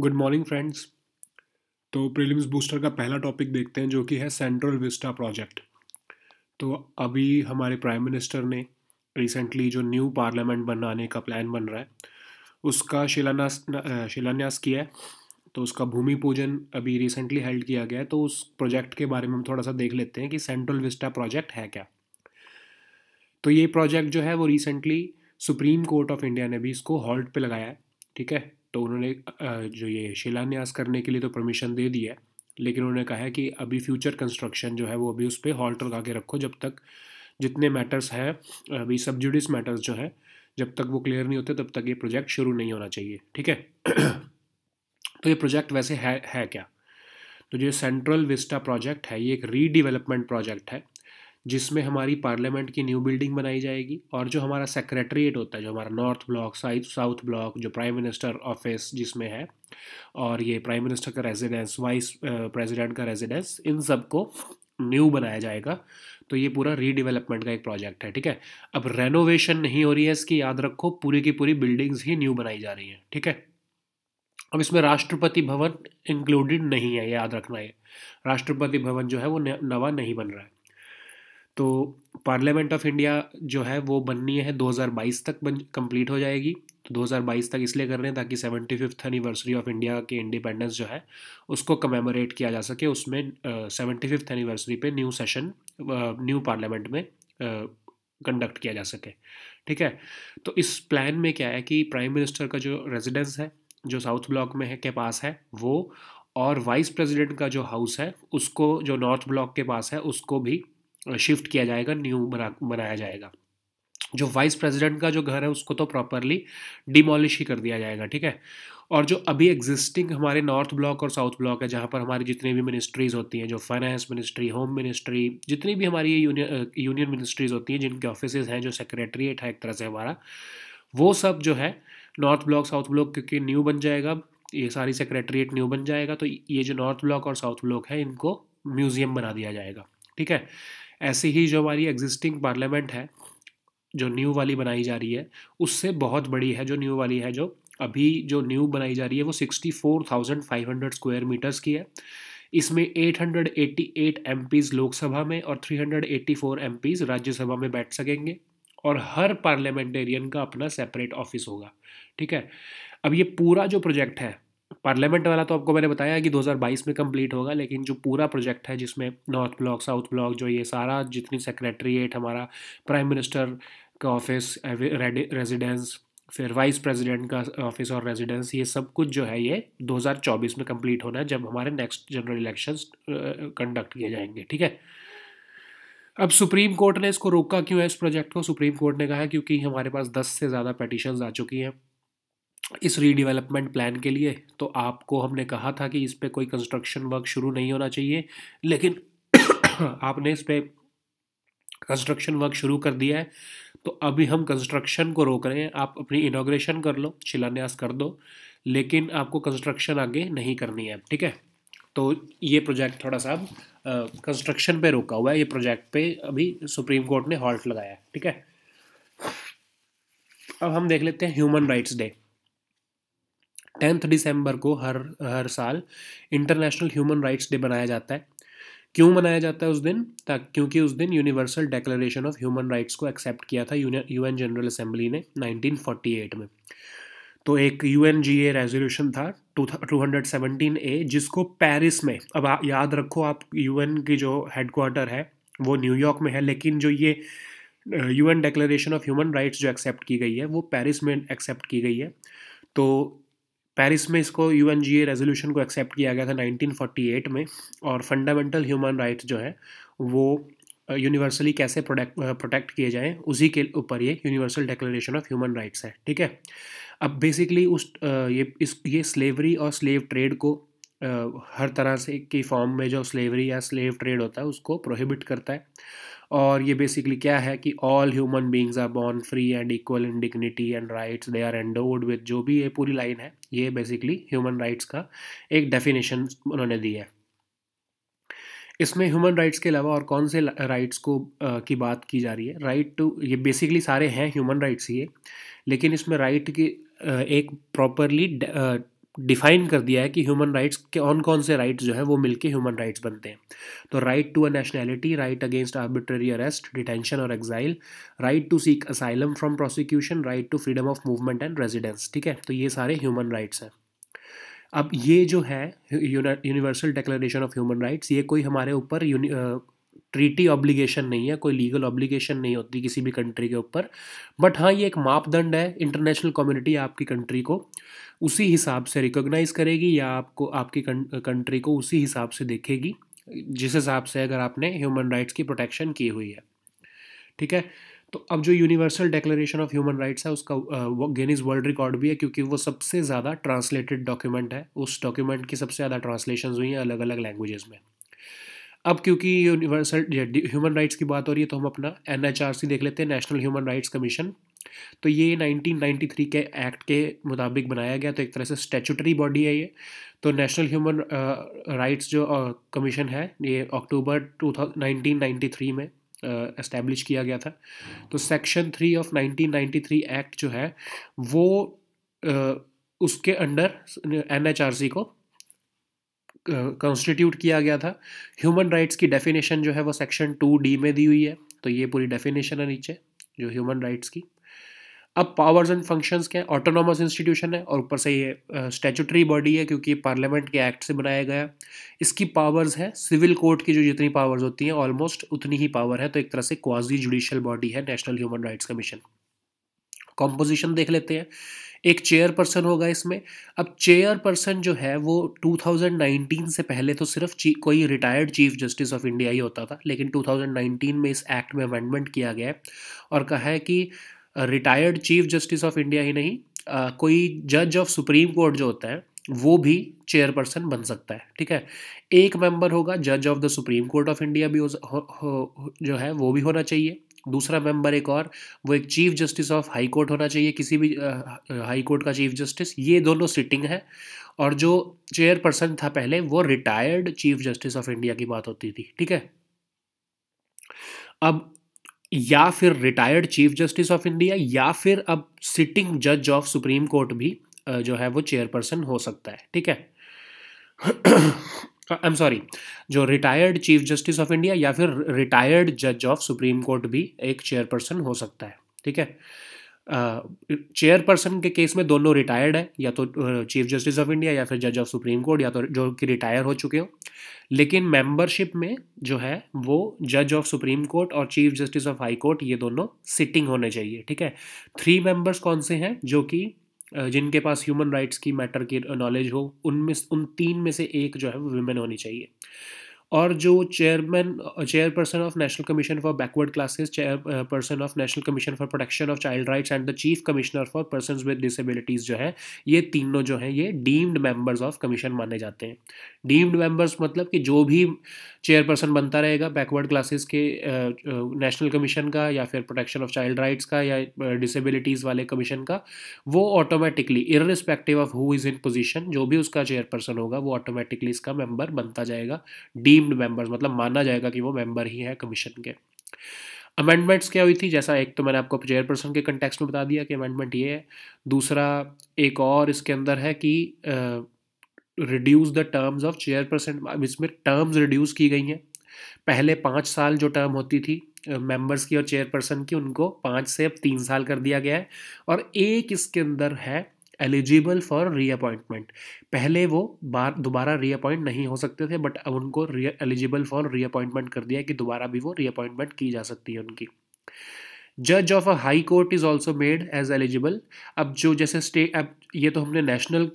Good morning friends तो prelims booster का पहला टॉपिक देखते हैं जो कि है सेंट्रल विस्टा प्रोजेक्ट तो अभी हमारे प्राइम मिनिस्टर ने रिसेंटली जो न्यू पार्लियामेंट बनाने का प्लान बन रहा है उसका शिलान्यास शिलान्यास किया है तो उसका भूमि पूजन अभी रिसेंटली हेल्ड किया गया है तो उस प्रोजेक्ट के बारे में हम थोड़ा सा देख लेते हैं कि सेंट्रल विस्टा प्रोजेक्ट है क्या तो ये प्रोजेक्ट जो है वो recently supreme court of India ने भी इसको हॉल्ट पे लगाया है ठीक है तो उन्होंने जो ये शिलान्यास करने के लिए तो परमिशन दे दी है लेकिन उन्होंने कहा है कि अभी फ्यूचर कंस्ट्रक्शन जो है वो अभी उस पर हॉल्ट लगा के रखो जब तक जितने मैटर्स हैं अभी सबजुडिस मैटर्स जो हैं जब तक वो क्लियर नहीं होते तब तक ये प्रोजेक्ट शुरू नहीं होना चाहिए ठीक है तो ये प्रोजेक्ट वैसे है है क्या तो जो सेंट्रल विस्टा प्रोजेक्ट है ये एक रीडिवेलपमेंट प्रोजेक्ट है जिसमें हमारी पार्लियामेंट की न्यू बिल्डिंग बनाई जाएगी और जो हमारा सेक्रेटरीट होता है जो हमारा north block south south block जो प्राइम मिनिस्टर ऑफिस जिसमें है और ये प्राइम मिनिस्टर का रेजिडेंस वाइस प्रेसिडेंट का रेजिडेंस इन सब को न्यू बनाया जाएगा तो ये पूरा रीडेवलपमेंट का एक प्रोजेक्ट है ठीक है अब रेनोवेशन नहीं हो रही है इसकी याद रखो पूरी की पूरी बिल्डिंग्स ही न्यू बनाई जा रही हैं ठीक है अब इसमें राष्ट्रपति भवन इंक्लूडेड नहीं है याद रखना है राष्ट्रपति भवन जो है वो नवा नहीं बन रहा है तो पार्लियामेंट ऑफ इंडिया जो है वो बननी है 2022 तक बन कंप्लीट हो जाएगी तो 2022 तक इसलिए कर रहे हैं ताकि seventy fifth anniversary of India के इंडिपेंडेंस जो है उसको कमेमोरेट किया जा सके उसमें सेवेंटी फिफ्थ एनिवर्सरी पे न्यू सेशन न्यू पार्लियामेंट में कंडक्ट uh, किया जा सके ठीक है तो इस प्लान में क्या है कि प्राइम मिनिस्टर का जो रेजिडेंस है जो साउथ ब्लॉक में है के पास है वो और वाइस प्रेसिडेंट का जो हाउस है उसको जो नॉर्थ ब्लॉक के पास है उसको भी शिफ्ट किया जाएगा न्यू बना बनाया जाएगा जो वाइस प्रेसिडेंट का जो घर है उसको तो प्रॉपरली डिमोलिश ही कर दिया जाएगा ठीक है और जो अभी एग्जिस्टिंग हमारे नॉर्थ ब्लॉक और साउथ ब्लॉक है जहाँ पर हमारी जितनी भी मिनिस्ट्रीज़ होती हैं जो फाइनेंस मिनिस्ट्री होम मिनिस्ट्री जितनी भी हमारी यूनियन यूनियन मिनिस्ट्रीज़ होती हैं जिनके ऑफिस हैं जो सेक्रेटरीट है एक तरह से हमारा वो सब जो है नॉर्थ ब्लॉक साउथ ब्लॉक क्योंकि न्यू बन जाएगा ये सारी सेक्रेटरीट न्यू बन जाएगा तो ये जो नॉर्थ ब्लॉक और साउथ ब्लॉक है इनको म्यूज़ियम बना दिया जाएगा ठीक है ऐसी ही जो हमारी एग्जिस्टिंग पार्लियामेंट है जो न्यू वाली बनाई जा रही है उससे बहुत बड़ी है जो न्यू वाली है जो अभी जो न्यू बनाई जा रही है वो sixty four thousand five hundred square metres की है इसमें eight eight hundred eighty MPs Lok Sabha में और three hundred eighty four MPs Rajya Sabha में बैठ सकेंगे और हर पार्लियामेंटेरियन का अपना सेपरेट ऑफिस होगा ठीक है अब ये पूरा जो प्रोजेक्ट है पार्लियामेंट वाला तो आपको मैंने बताया कि 2022 में कंप्लीट होगा लेकिन जो पूरा प्रोजेक्ट है जिसमें नॉर्थ ब्लॉक साउथ ब्लॉक जो ये सारा जितनी सेक्रेटरीट हमारा प्राइम मिनिस्टर का ऑफिस रेजिडेंस फिर वाइस प्रेसिडेंट का ऑफिस और रेजिडेंस ये सब कुछ जो है ये 2024 में कंप्लीट होना है जब हमारे नेक्स्ट जनरल इलेक्शंस कंडक्ट किए जाएंगे ठीक है अब सुप्रीम कोर्ट ने इसको रोका क्यों है इस प्रोजेक्ट को सुप्रीम कोर्ट ने कहा है क्योंकि हमारे पास 10 से ज़्यादा पटिशन आ चुकी हैं इस रीडिवेलपमेंट प्लान के लिए तो आपको हमने कहा था कि इस पर कोई कंस्ट्रक्शन वर्क शुरू नहीं होना चाहिए लेकिन आपने इस पर कंस्ट्रक्शन वर्क शुरू कर दिया है तो अभी हम कंस्ट्रक्शन को रोक रहे हैं आप अपनी इनाग्रेशन कर लो शिलान्यास कर दो लेकिन आपको कंस्ट्रक्शन आगे नहीं करनी है ठीक है तो ये प्रोजेक्ट थोड़ा सा कंस्ट्रक्शन पे रोका हुआ है ये प्रोजेक्ट पे अभी सुप्रीम कोर्ट ने हॉल्ट लगाया है ठीक है अब हम देख लेते हैं ह्यूमन राइट्स डे टेंथ दिसंबर को हर हर साल इंटरनेशनल ह्यूमन राइट्स डे मनाया जाता है क्यों मनाया जाता है उस दिन तक क्योंकि उस दिन universal declaration of human rights को एक्सेप्ट किया था यूएन जनरल असेंबली ने 1948 में तो एक U N G A resolution था two two hundred seventeen A जिसको पेरिस में अब आ, याद रखो आप यू एन की जो हेडक्वार्टर है वो न्यूयॉर्क में है लेकिन जो ये U N declaration of human rights जो एक्सेप्ट की गई है वो पेरिस में एक्सेप्ट की गई है तो पेरिस में इसको यू रेजोल्यूशन को एक्सेप्ट किया गया था 1948 में और फंडामेंटल ह्यूमन राइट्स जो है वो यूनिवर्सली uh, कैसे प्रोटेक्ट प्रोटेक्ट uh, किए जाएं उसी के ऊपर ये universal declaration of human rights है ठीक है अब बेसिकली उस uh, ये इस ये स्लेवरी और स्लेव ट्रेड को हर तरह से की फॉर्म में जो स्लेवरी या स्लेव ट्रेड होता है उसको प्रोहिबिट करता है और ये बेसिकली क्या है कि all human beings are born free and equal in dignity and rights they are endowed with जो भी ये पूरी लाइन है ये बेसिकली ह्यूमन राइट्स का एक डेफिनेशन उन्होंने दी है इसमें ह्यूमन राइट्स के अलावा और कौन से राइट्स को आ, की बात की जा रही है राइट टू ये बेसिकली सारे हैं ह्यूमन राइट्स ये लेकिन इसमें राइट की एक प्रॉपरली डिफाइन कर दिया है कि ह्यूमन राइट्स के कौन कौन से राइट्स जो है वो मिलके ह्यूमन राइट्स बनते हैं तो right to a nationality right against arbitrary arrest detention और exile right to seek asylum from prosecution right to freedom of movement and residence ठीक है तो ये सारे ह्यूमन राइट्स हैं अब ये जो है universal declaration of human rights ये कोई हमारे ऊपर ट्रीटी ऑब्लिगेशन नहीं है कोई लीगल ऑब्लिगेशन नहीं होती किसी भी कंट्री के ऊपर बट हाँ ये एक मापदंड है इंटरनेशनल कम्युनिटी आपकी कंट्री को उसी हिसाब से रिकोगनाइज़ करेगी या आपको आपकी कंट्री को उसी हिसाब से देखेगी जिस हिसाब से अगर आपने ह्यूमन राइट्स की प्रोटेक्शन की हुई है ठीक है तो अब जो universal declaration of human rights है उसका गेनिज वर्ल्ड रिकॉर्ड भी है क्योंकि वो सबसे ज़्यादा ट्रांसलेटेड डॉक्यूमेंट है उस डॉक्यूमेंट की सबसे ज़्यादा ट्रांसलेशन हुई हैं अलग अलग लैंग्वेजेस में अब क्योंकि यूनिवर्सल ह्यूमन राइट्स की बात हो रही है तो हम अपना एन देख लेते हैं नेशनल ह्यूमन राइट्स कमीशन तो ये 1993 के एक्ट के मुताबिक बनाया गया तो एक तरह से स्टेचुटरी बॉडी है ये तो नेशनल ह्यूमन राइट्स जो कमीशन है ये अक्टूबर टू में इस्टेब्लिश uh, किया गया था तो सेक्शन थ्री ऑफ 1993 एक्ट जो है वो uh, उसके अंडर एन को कॉन्स्टिट्यूट किया गया था ह्यूमन राइट्स की डेफिनेशन जो है वो सेक्शन टू डी में दी हुई है तो ये पूरी डेफिनेशन है नीचे जो ह्यूमन राइट्स की अब पावर्स एंड फंक्शंस के ऑटोनॉमस इंस्टीट्यूशन है और ऊपर से ये स्टेचुटरी बॉडी है क्योंकि पार्लियामेंट के एक्ट से बनाया गया इसकी पावर्स है सिविल कोर्ट की जो जितनी पावर्स होती हैं ऑलमोस्ट उतनी ही पावर है तो एक तरह से क्वाजी जुडिशियल बॉडी है national human rights commission composition देख लेते हैं एक चेयर पर्सन होगा इसमें अब चेयर पर्सन जो है वो 2019 से पहले तो सिर्फ कोई retired chief justice of India ही होता था लेकिन 2019 में इस एक्ट में अमेंडमेंट किया गया है और कहा है कि retired chief justice of India ही नहीं आ, कोई जज ऑफ सुप्रीम कोर्ट जो होता है वो भी चेयरपर्सन बन सकता है ठीक है एक मेंबर होगा जज of the supreme court of India भी हो, हो, हो, जो है वो भी होना चाहिए दूसरा मेंबर एक और वो एक chief justice of high court होना चाहिए किसी भी हाई कोर्ट का चीफ जस्टिस ये दोनों सिटिंग है और जो चेयर पर्सन था पहले वो retired chief justice of India की बात होती थी ठीक है अब या फिर retired chief justice of India या फिर अब सिटिंग जज ऑफ सुप्रीम कोर्ट भी जो है वो चेयरपर्सन हो सकता है ठीक है आई एम सॉरी जो retired chief justice of India या फिर रिटायर्ड जज ऑफ सुप्रीम कोर्ट भी एक चेयरपर्सन हो सकता है ठीक है चेयरपर्सन uh, के केस में दोनों रिटायर्ड है या तो चीफ जस्टिस ऑफ इंडिया या फिर जज ऑफ सुप्रीम कोर्ट या तो जो कि रिटायर हो चुके हो लेकिन मेंबरशिप में जो है वो जज ऑफ सुप्रीम कोर्ट और chief justice of high court ये दोनों सिटिंग होने चाहिए ठीक है थ्री मेंबर्स कौन से हैं जो कि जिनके पास ह्यूमन राइट्स की मैटर की नॉलेज हो उनमें उन तीन में से एक जो है वो वुमेन होनी चाहिए और जो chairman chairperson of national commission for backward classes chairperson of national commission for protection of child rights and the chief commissioner for person with disabilities जो है ये तीनों जो हैं ये डीम्ड मेंबर्स ऑफ कमीशन माने जाते हैं डीम्ड मेंबर्स मतलब कि जो भी चेयरपर्सन बनता रहेगा बैकवर्ड क्लासेस के नेशनल uh, कमीशन uh, का या फिर प्रोटेक्शन ऑफ चाइल्ड राइट्स का या डिसेबिलिटीज़ uh, वाले कमीशन का वो automatically irrespective of who is in position जो भी उसका चेयरपर्सन होगा वो ऑटोमेटिकली इसका मेंबर बनता जाएगा डी डीम्ड मेंबर्स मतलब माना जाएगा कि वो मेंबर ही है कमीशन के अमेंडमेंट्स क्या हुई थी जैसा एक तो मैंने आपको चेयरपर्सन के कंटेक्स्ट में बता दिया कि अमेंडमेंट ये है दूसरा एक और इसके अंदर है कि reduce the terms of chairperson इसमें टर्म्स रिड्यूस की गई हैं पहले पाँच साल जो टर्म होती थी मेंबर्स की और चेयरपर्सन की उनको पाँच से अब तीन साल कर दिया गया है और एक इसके अंदर है एलिजिबल फॉर रीअपॉइंटमेंट पहले वो बार दोबारा रीअपॉइंट नहीं हो सकते थे बट अब उनको एलिजिबल फॉर रीअपॉइंटमेंट कर दिया कि दोबारा भी वो रीअपॉइंटमेंट की जा सकती है उनकी जज of a high court is also made as eligible अब जो जैसे स्टेट अब ये तो हमने नेशनल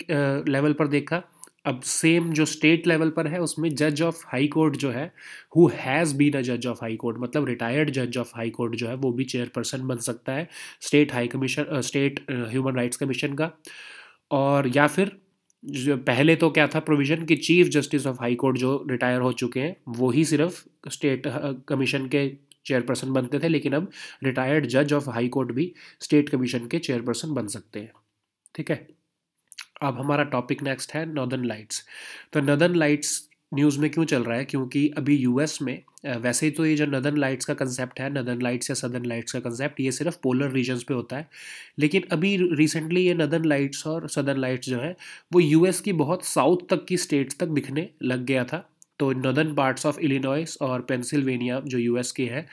लेवल पर देखा अब सेम जो स्टेट लेवल पर है उसमें जज ऑफ हाई कोर्ट जो है हु हैज़ बीन अ जज ऑफ हाई कोर्ट मतलब रिटायर्ड जज ऑफ हाई कोर्ट जो है वो भी चेयरपर्सन बन सकता है state high commission state human rights commission का और या फिर पहले तो क्या था प्रोविज़न कि chief justice of high court जो रिटायर हो चुके हैं वो ही सिर्फ स्टेट कमीशन के चेयरपर्सन बनते थे लेकिन अब रिटायर्ड जज ऑफ हाई कोर्ट भी स्टेट कमीशन के चेयरपर्सन बन सकते हैं ठीक है अब हमारा टॉपिक नेक्स्ट है नॉर्दर्न लाइट्स तो नॉर्दर्न लाइट्स न्यूज़ में क्यों चल रहा है क्योंकि अभी यूएस में वैसे ही तो ये जो नदन लाइट्स का कंसेप्ट है नदन लाइट्स या सदन लाइट्स का कंसेप्ट ये सिर्फ पोलर रीजन्स पे होता है लेकिन अभी रिसेंटली ये नदन लाइट्स और सदन लाइट्स जो है वो यूएस की बहुत साउथ तक की स्टेट्स तक दिखने लग गया था तो नदर्न पार्ट्स ऑफ इलिनॉइस और पेंसिल्वेनिया जो यूएस के हैं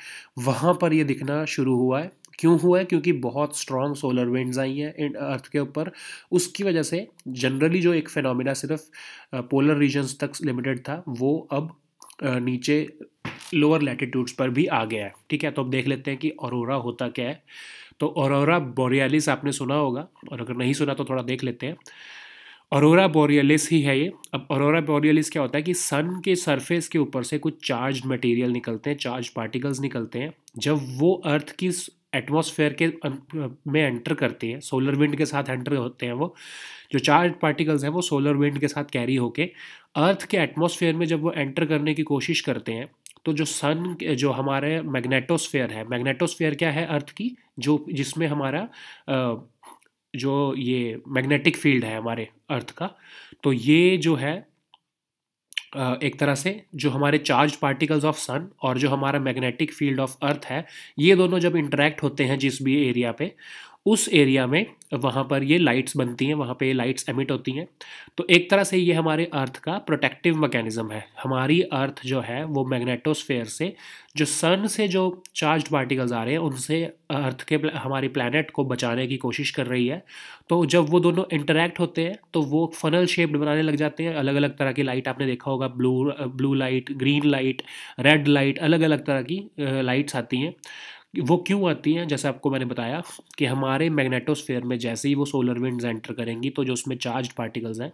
वहाँ पर ये दिखना शुरू हुआ है क्यों हुआ है क्योंकि बहुत स्ट्रॉन्ग सोलर विंड्स आई हैं अर्थ के ऊपर उसकी वजह से जनरली जो एक फेनोमिना सिर्फ पोलर रीजन्स तक लिमिटेड था वो अब नीचे लोअर लैटिट्यूड्स पर भी आ गया है ठीक है तो अब देख लेते हैं कि औरोरा होता क्या है तो औरोरा बोरियालिस आपने सुना होगा और अगर नहीं सुना तो थोड़ा देख लेते हैं औरोरा बोरियलिस ही है ये अब औरोरा बोरियलिस क्या होता है कि सन के सरफेस के ऊपर से कुछ चार्ज मटेरियल निकलते हैं चार्ज पार्टिकल्स निकलते हैं जब वो अर्थ की एटमॉस्फेयर के में एंटर करते हैं सोलर विंड के साथ एंटर होते हैं वो जो चार्ज पार्टिकल्स हैं वो सोलर विंड के साथ कैरी होके अर्थ के एटमॉस्फेयर में जब वो एंटर करने की कोशिश करते हैं तो जो सन जो हमारे मैग्नेटोस्फेयर है मैग्नेटोस्फेयर क्या है अर्थ की जो जिसमें हमारा जो ये मैग्नेटिक फील्ड है हमारे अर्थ का तो ये जो है एक तरह से जो हमारे चार्ज पार्टिकल्स ऑफ सन और जो हमारा मैग्नेटिक फील्ड ऑफ अर्थ है ये दोनों जब इंटरेक्ट होते हैं जिस भी एरिया पे उस एरिया में वहाँ पर ये लाइट्स बनती हैं वहाँ पे ये लाइट्स एमिट होती हैं तो एक तरह से ये हमारे अर्थ का प्रोटेक्टिव मैकेनिज़्म है हमारी अर्थ जो है वो मैग्नेटोस्फेयर से जो सन से जो चार्ज पार्टिकल्स आ रहे हैं उनसे अर्थ के हमारे प्लानट को बचाने की कोशिश कर रही है तो जब वो दोनों इंटरेक्ट होते हैं तो वो फनल शेप्ड बनाने लग जाते हैं अलग अलग तरह की लाइट आपने देखा होगा blue blue light green light red light अलग अलग तरह की लाइट्स आती हैं वो क्यों आती हैं जैसे आपको मैंने बताया कि हमारे मैग्नेटोस्फेयर में जैसे ही वो सोलर विंड्स एंटर करेंगी तो जो उसमें चार्ज पार्टिकल्स हैं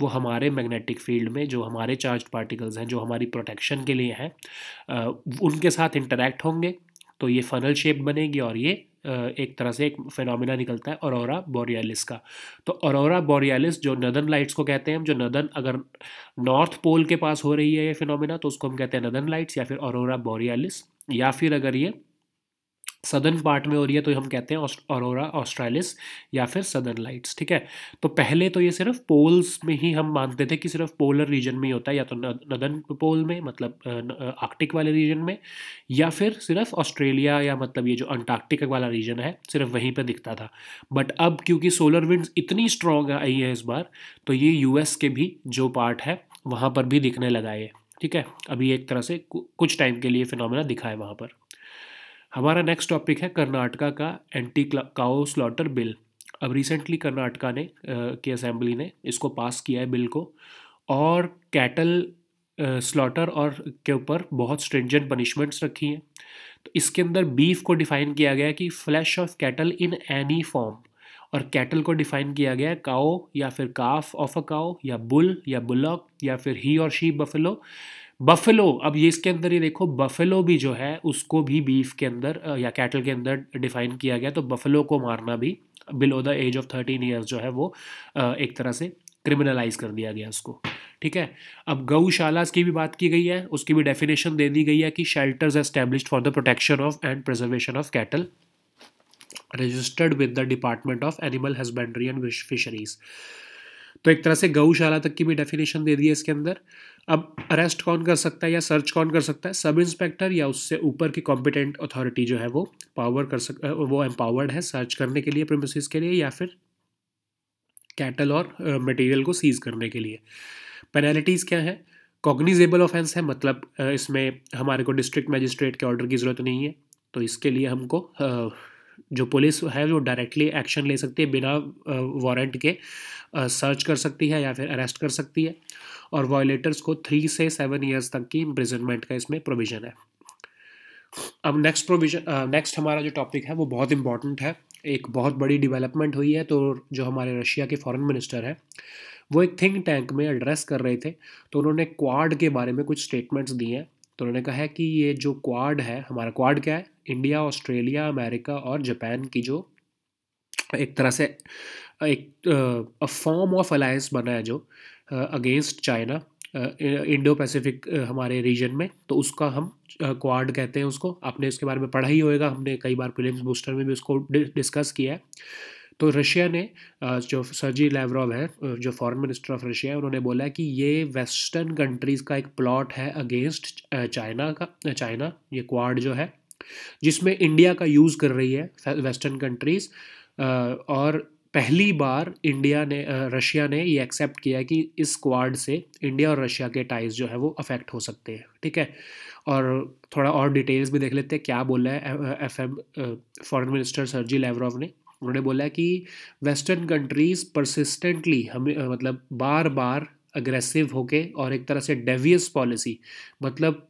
वो हमारे मैग्नेटिक फील्ड में जो हमारे चार्ज पार्टिकल्स हैं जो हमारी प्रोटेक्शन के लिए हैं उनके साथ इंटरेक्ट होंगे तो ये फनल शेप बनेगी और ये एक तरह से एक फेनोमिना निकलता है औरोरा बोरियालिस का तो औरोरा बोरियालिस जो नदन लाइट्स को कहते हैं हम जो नदन अगर नॉर्थ पोल के पास हो रही है ये फिनोमिना तो उसको हम कहते हैं नदन लाइट्स या फिर औरोरा बोरियालिस या फिर अगर ये सदर्न पार्ट में हो रही है तो हम कहते हैं अरोरा ऑस्ट्रेलिस या फिर सदर्न लाइट्स ठीक है तो पहले तो ये सिर्फ पोल्स में ही हम मानते थे कि सिर्फ पोलर रीजन में ही होता है या तो नदन पोल में मतलब आर्कटिक वाले रीजन में या फिर सिर्फ ऑस्ट्रेलिया या मतलब ये जो अंटार्कटिक वाला रीजन है सिर्फ वहीं पर दिखता था बट अब क्योंकि सोलर विंडस इतनी स्ट्रॉन्ग आई है इस बार तो ये यूएस के भी जो पार्ट है वहाँ पर भी दिखने लगा है ठीक है अभी एक तरह से कुछ टाइम के लिए फिनमिना दिखा है वहाँ पर हमारा नेक्स्ट टॉपिक है कर्नाटका का एंटी काओ स्लॉटर बिल अब रिसेंटली कर्नाटका ने की असेंबली ने इसको पास किया है बिल को और कैटल स्लॉटर और के ऊपर बहुत स्ट्रिंजेंट पनिशमेंट्स रखी हैं तो इसके अंदर बीफ को डिफाइन किया गया कि flesh of cattle in any form और कैटल को डिफाइन किया गया काओ या फिर काफ ऑफ अ काओ या बुल या बुलॉक या फिर ही और शी बफेलो बफेलो अब ये इसके अंदर ही देखो बफेलो भी जो है उसको भी बीफ के अंदर या कैटल के अंदर डिफाइन किया गया तो बफेलो को मारना भी below the age of thirteen years जो है वो एक तरह से क्रिमिनलाइज कर दिया गया उसको ठीक है अब गौशाला की भी बात की गई है उसकी भी डेफिनेशन दे दी गई है कि shelters establish for the protection of and preservation of cattle registered with the department of animal husbandry and fisheries तो एक तरह से गौशाला तक की भी डेफिनेशन दे दी है इसके अंदर अब अरेस्ट कौन कर सकता है या सर्च कौन कर सकता है सब इंस्पेक्टर या उससे ऊपर की कॉम्पिटेंट अथॉरिटी जो है वो पावर कर सक वो एम्पावर्ड है सर्च करने के लिए प्रेमिस के लिए या फिर कैटल और मटेरियल uh, को सीज करने के लिए पेनल्टीज़ क्या है कॉग्निजेबल ऑफेंस है मतलब इसमें हमारे को डिस्ट्रिक्ट मजिस्ट्रेट के ऑर्डर की ज़रूरत नहीं है तो इसके लिए हमको जो पुलिस है वो डायरेक्टली एक्शन ले सकती है बिना वारंट के सर्च कर सकती है या फिर अरेस्ट कर सकती है और वायलेटर्स को थ्री से सेवन ईयर्स तक की इम्प्रिजनमेंट का इसमें प्रोविज़न है अब नेक्स्ट प्रोविज़न नेक्स्ट हमारा जो टॉपिक है वो बहुत इंपॉर्टेंट है एक बहुत बड़ी डेवलपमेंट हुई है तो जो हमारे रशिया के फॉरेन मिनिस्टर हैं वो एक थिंक टैंक में एड्रेस कर रहे थे तो उन्होंने क्वाड के बारे में कुछ स्टेटमेंट्स दिए हैं तो उन्होंने कहा है कि ये जो क्वाड है हमारा क्वाड क्या है इंडिया ऑस्ट्रेलिया अमेरिका और जापान की जो एक तरह से एक फॉर्म ऑफ अलायंस बना है जो अगेंस्ट चाइना इंडो पैसिफिक हमारे रीजन में तो उसका हम क्वाड कहते हैं उसको आपने इसके बारे में पढ़ा ही होएगा हमने कई बार फिल्म बूस्टर में भी उसको डिस्कस किया है तो रशिया ने जो सर्जी लेवरॉव है जो फॉरेन मिनिस्टर ऑफ रशिया है उन्होंने बोला कि ये वेस्टर्न कंट्रीज़ का एक प्लॉट है अगेंस्ट चाइना का चाइना ये क्वाड जो है जिसमें इंडिया का यूज़ कर रही है वेस्टर्न कंट्रीज़ और पहली बार इंडिया ने रशिया ने ये एक्सेप्ट किया कि इस क्वाड से इंडिया और रशिया के टाइज जो है वो अफेक्ट हो सकते हैं ठीक है और थोड़ा और डिटेल्स भी देख लेते हैं क्या बोला है एफ एम फॉरेन मिनिस्टर सरजी लेवरॉव ने उन्होंने बोला कि वेस्टर्न कंट्रीज़ परसिस्टेंटली हमें मतलब बार बार अग्रेसिव होके और एक तरह से डेवियस पॉलिसी मतलब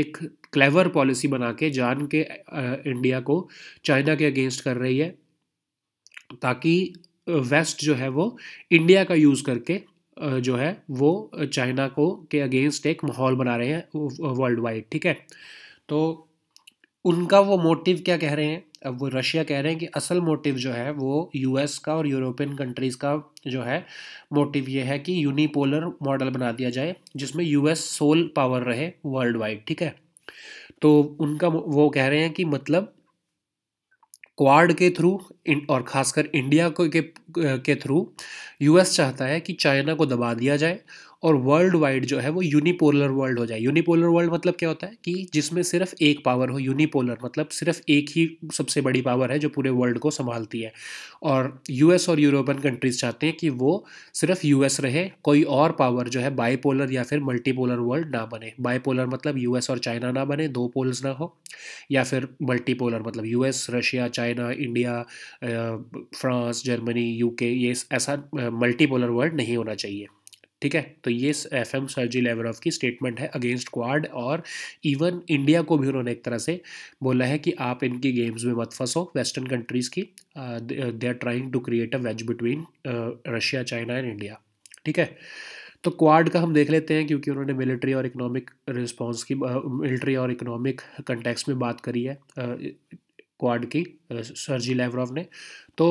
एक क्लेवर पॉलिसी बना के जान के इंडिया को चाइना के अगेंस्ट कर रही है ताकि वेस्ट जो है वो इंडिया का यूज़ करके जो है वो चाइना को के अगेंस्ट एक माहौल बना रहे हैं वर्ल्ड वाइड ठीक है तो उनका वो मोटिव क्या कह रहे हैं अब वो रशिया कह रहे हैं कि असल मोटिव जो है वो यूएस का और यूरोपियन कंट्रीज़ का जो है मोटिव ये है कि यूनिपोलर मॉडल बना दिया जाए जिसमें यूएस सोल पावर रहे वर्ल्ड वाइड ठीक है तो उनका वो कह रहे हैं कि मतलब क्वाड के थ्रू और ख़ासकर इंडिया को के के थ्रू यूएस चाहता है कि चाइना को दबा दिया जाए और वर्ल्ड वाइड जो है वो यूनिपोलर वर्ल्ड हो जाए यूनिपोलर वर्ल्ड मतलब क्या होता है कि जिसमें सिर्फ एक पावर हो यूनिपोलर मतलब सिर्फ एक ही सबसे बड़ी पावर है जो पूरे वर्ल्ड को संभालती है और यूएस और यूरोपियन कंट्रीज चाहते हैं कि वो सिर्फ यूएस रहे कोई और पावर जो है बाईपोलर या फिर मल्टीपोलर वर्ल्ड ना बने बाईपोलर मतलब यूएस और चाइना ना बने दो पोल्स ना हो या फिर मल्टीपोलर मतलब US Russia China India France Germany UK ये ऐसा मल्टीपोलर वर्ल्ड नहीं होना चाहिए ठीक है तो ये एफ एम सर्जी लेवरॉफ की स्टेटमेंट है अगेंस्ट क्वाड और इवन इंडिया को भी उन्होंने एक तरह से बोला है कि आप इनकी गेम्स में मत फंसो वेस्टर्न कंट्रीज़ की they are trying to create a wedge between Russia China and India ठीक है तो क्वाड का हम देख लेते हैं क्योंकि उन्होंने मिलिट्री और इकोनॉमिक रिस्पॉन्स की मिलिट्री uh, और इकोनॉमिक कंटेक्स में बात करी है क्वाड uh, की सर्जी uh, लेवरॉफ ने तो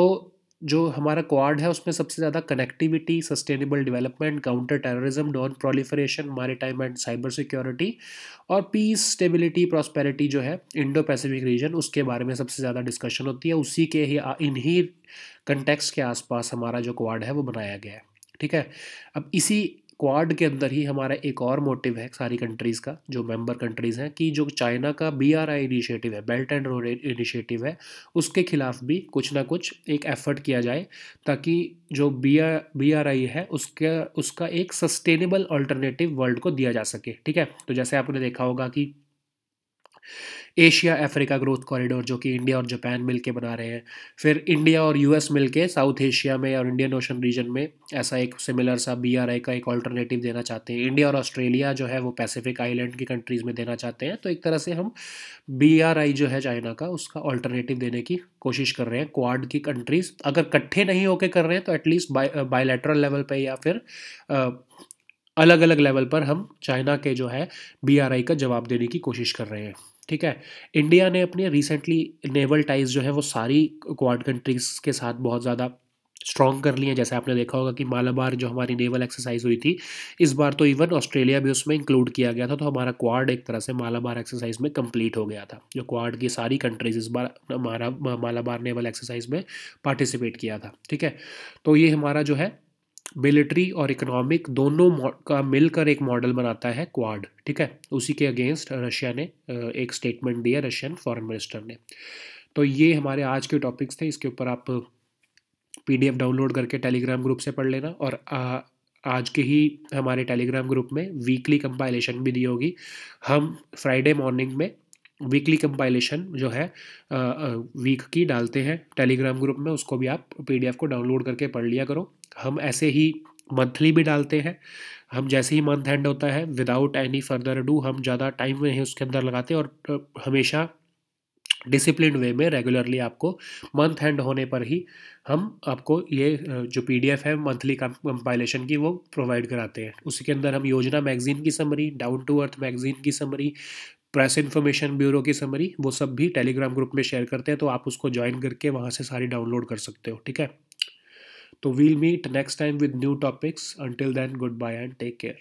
जो हमारा क्वाड है उसमें सबसे ज़्यादा connectivity sustainable development counter terrorism non proliferation maritime and cyber security और पीस स्टेबिलिटी प्रॉस्पेरिटी जो है इंडो पैसिफिक रीजन उसके बारे में सबसे ज़्यादा डिस्कशन होती है उसी के ही इन्हीं कंटेक्स के आसपास हमारा जो क्वाड है वो बनाया गया है ठीक है अब इसी क्वाड के अंदर ही हमारा एक और मोटिव है सारी कंट्रीज़ का जो मेंबर कंट्रीज़ हैं कि जो चाइना का बी आर आई इनिशिएटिव है बेल्ट एंड रोड इनिशिएटिव है उसके खिलाफ भी कुछ ना कुछ एक एफर्ट किया जाए ताकि जो B R B R I है उसके उसका एक सस्टेनेबल ऑल्टरनेटिव वर्ल्ड को दिया जा सके ठीक है तो जैसे आपने देखा होगा कि एशिया अफ्रीका ग्रोथ कॉरिडोर जो कि इंडिया और जापान मिलके बना रहे हैं फिर इंडिया और यूएस मिलके साउथ एशिया में और इंडियन ओशन रीजन में ऐसा एक सिमिलर सा आई का एक ऑल्टरनेटिव देना चाहते हैं इंडिया और ऑस्ट्रेलिया जो है वो पैसिफिक आइलैंड की कंट्रीज़ में देना चाहते हैं तो एक तरह से हम बी जो है चाइना का उसका ऑल्टरनेटिव देने की कोशिश कर रहे हैं क्वाड की कंट्रीज़ अगर इकट्ठे नहीं होकर कर रहे हैं तो एटलीस्ट बायोलेटरल लेवल पर या फिर अलग अलग लेवल पर हम चाइना के जो है आई का जवाब देने की कोशिश कर रहे हैं ठीक है इंडिया ने अपने रिसेंटली नेवल टाइज जो है वो सारी क्वाड कंट्रीज़ के साथ बहुत ज़्यादा स्ट्रॉन्ग कर लिए जैसे आपने देखा होगा कि मालाबार जो हमारी नेवल एक्सरसाइज हुई थी इस बार तो इवन ऑस्ट्रेलिया भी उसमें इंक्लूड किया गया था तो हमारा क्वाड एक तरह से मालाबार एक्सरसाइज में कंप्लीट हो गया था जो क्वाड की सारी कंट्रीज इस बार हमारा मालाबार नेवल एक्सरसाइज में पार्टिसिपेट किया था ठीक है तो ये हमारा जो है मिलिट्री और इकोनॉमिक दोनों का मिलकर एक मॉडल बनाता है क्वाड ठीक है उसी के अगेंस्ट रशिया ने एक स्टेटमेंट दिया रशियन फॉरेन मिनिस्टर ने तो ये हमारे आज के टॉपिक्स थे इसके ऊपर आप पीडीएफ डाउनलोड करके टेलीग्राम ग्रुप से पढ़ लेना और आ, आज के ही हमारे टेलीग्राम ग्रुप में वीकली कंपाइलेशन भी दी होगी हम फ्राइडे मॉर्निंग में वीकली कंपाइलेशन जो है आ, आ, वीक की डालते हैं टेलीग्राम ग्रुप में उसको भी आप पीडीएफ को डाउनलोड करके पढ़ लिया करो हम ऐसे ही मंथली भी डालते हैं हम जैसे ही मंथ एंड होता है विदाउट एनी फर्दर डू हम ज़्यादा टाइम में ही उसके अंदर लगाते हैं और हमेशा डिसिप्लिन वे में रेगुलरली आपको मंथ एंड होने पर ही हम आपको ये जो पीडीएफ है मंथली कंपाइलेशन की वो प्रोवाइड कराते हैं उसके अंदर हम योजना मैगजीन की summary down to earth magazine की समरी प्रेस इन्फॉर्मेशन ब्यूरो की समरी वो सब भी टेलीग्राम ग्रुप में शेयर करते हैं तो आप उसको ज्वाइन करके वहाँ से सारी डाउनलोड कर सकते हो ठीक है So we'll meet next time with new topics. Until then, goodbye and take care.